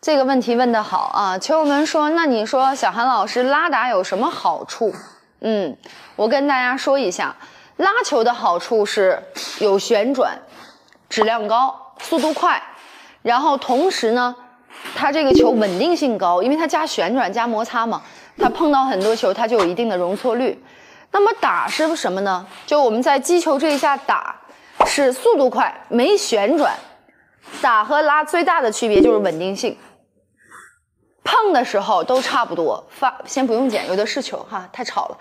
这个问题问得好啊！球友们说，那你说小韩老师拉打有什么好处？嗯，我跟大家说一下，拉球的好处是有旋转，质量高，速度快，然后同时呢，它这个球稳定性高，因为它加旋转加摩擦嘛，它碰到很多球它就有一定的容错率。那么打是什么呢？就我们在击球这一下打是速度快，没旋转。打和拉最大的区别就是稳定性。碰的时候都差不多，发先不用捡，有的是球哈，太吵了。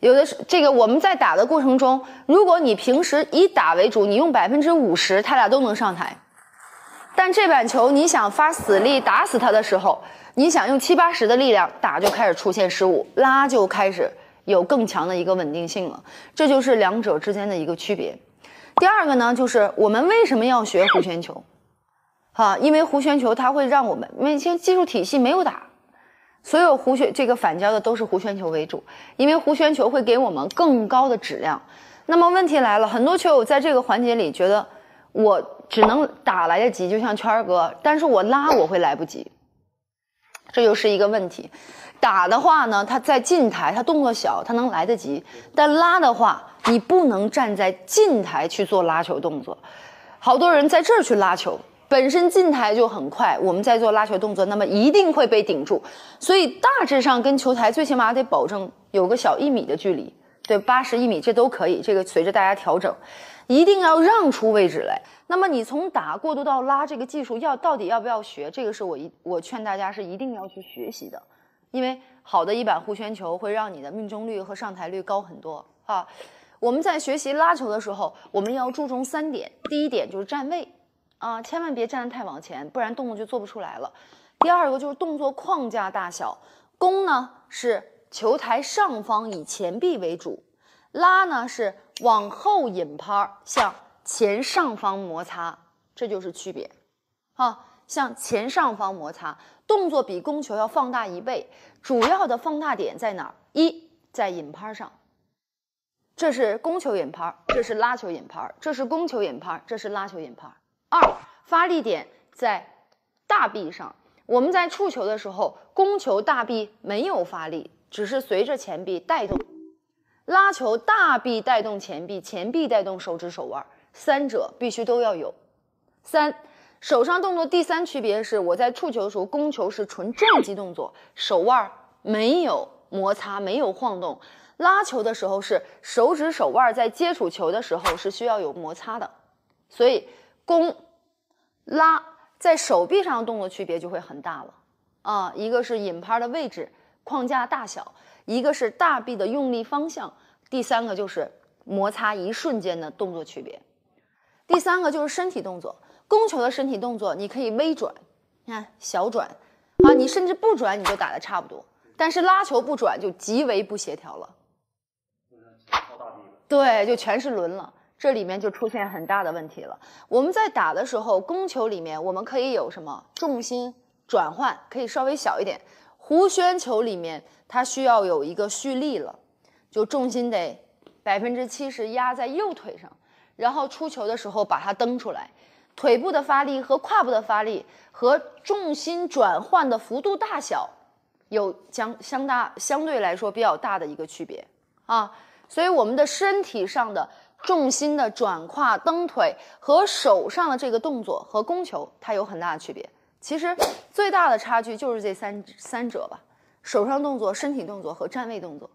有的是这个我们在打的过程中，如果你平时以打为主，你用百分之五十，他俩都能上台。但这板球你想发死力打死他的时候，你想用七八十的力量打就开始出现失误，拉就开始有更强的一个稳定性了。这就是两者之间的一个区别。第二个呢，就是我们为什么要学弧圈球？啊，因为弧旋球它会让我们因现在技术体系没有打，所有弧旋这个反胶的都是弧旋球为主，因为弧旋球会给我们更高的质量。那么问题来了，很多球友在这个环节里觉得我只能打来得及，就像圈儿哥，但是我拉我会来不及，这就是一个问题。打的话呢，他在近台，他动作小，他能来得及；但拉的话，你不能站在近台去做拉球动作，好多人在这儿去拉球。本身进台就很快，我们在做拉球动作，那么一定会被顶住，所以大致上跟球台最起码得保证有个小一米的距离，对，八十一米这都可以，这个随着大家调整，一定要让出位置来。那么你从打过渡到拉这个技术要到底要不要学？这个是我一我劝大家是一定要去学习的，因为好的一板弧圈球会让你的命中率和上台率高很多啊。我们在学习拉球的时候，我们要注重三点，第一点就是站位。啊，千万别站得太往前，不然动作就做不出来了。第二个就是动作框架大小，弓呢是球台上方以前臂为主，拉呢是往后引拍儿向前上方摩擦，这就是区别。啊，向前上方摩擦动作比攻球要放大一倍，主要的放大点在哪儿？一在引拍儿上，这是攻球引拍儿，这是拉球引拍儿，这是攻球引拍儿，这是拉球引拍儿。二，发力点在大臂上。我们在触球的时候，攻球大臂没有发力，只是随着前臂带动；拉球大臂带动前臂，前臂带动手指手腕，三者必须都要有。三，手上动作第三区别是，我在触球的时候，攻球是纯撞击动作，手腕没有摩擦，没有晃动；拉球的时候是手指手腕在接触球的时候是需要有摩擦的，所以。弓、拉在手臂上的动作区别就会很大了啊，一个是引拍的位置、框架大小，一个是大臂的用力方向，第三个就是摩擦一瞬间的动作区别。第三个就是身体动作，攻球的身体动作你可以微转，你看小转啊，你甚至不转你就打的差不多，但是拉球不转就极为不协调了。对，就全是轮了。这里面就出现很大的问题了。我们在打的时候，攻球里面我们可以有什么重心转换，可以稍微小一点；弧旋球里面它需要有一个蓄力了，就重心得百分之七十压在右腿上，然后出球的时候把它蹬出来，腿部的发力和胯部的发力和重心转换的幅度大小有将相当相对来说比较大的一个区别啊。所以我们的身体上的。重心的转胯、蹬腿和手上的这个动作和攻球，它有很大的区别。其实最大的差距就是这三三者吧：手上动作、身体动作和站位动作。